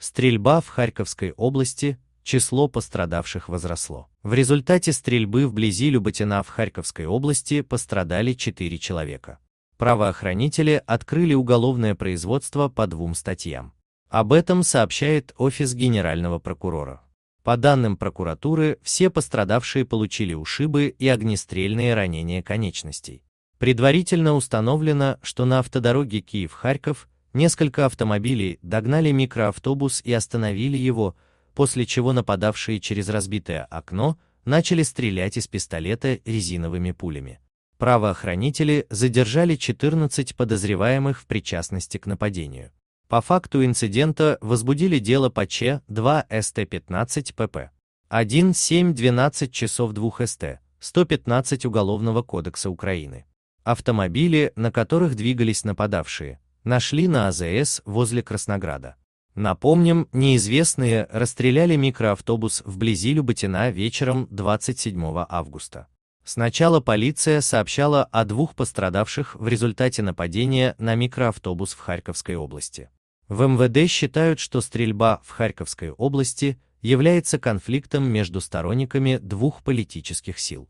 Стрельба в Харьковской области, число пострадавших возросло. В результате стрельбы вблизи Люботина в Харьковской области пострадали 4 человека. Правоохранители открыли уголовное производство по двум статьям. Об этом сообщает Офис Генерального прокурора. По данным прокуратуры, все пострадавшие получили ушибы и огнестрельные ранения конечностей. Предварительно установлено, что на автодороге Киев-Харьков Несколько автомобилей догнали микроавтобус и остановили его, после чего нападавшие через разбитое окно начали стрелять из пистолета резиновыми пулями. Правоохранители задержали 14 подозреваемых в причастности к нападению. По факту инцидента возбудили дело по Ч 2 СТ-15 ПП. 1.7.12 часов 2 СТ, 115 Уголовного кодекса Украины. Автомобили, на которых двигались нападавшие, нашли на АЗС возле Краснограда. Напомним, неизвестные расстреляли микроавтобус вблизи Люботина вечером 27 августа. Сначала полиция сообщала о двух пострадавших в результате нападения на микроавтобус в Харьковской области. В МВД считают, что стрельба в Харьковской области является конфликтом между сторонниками двух политических сил.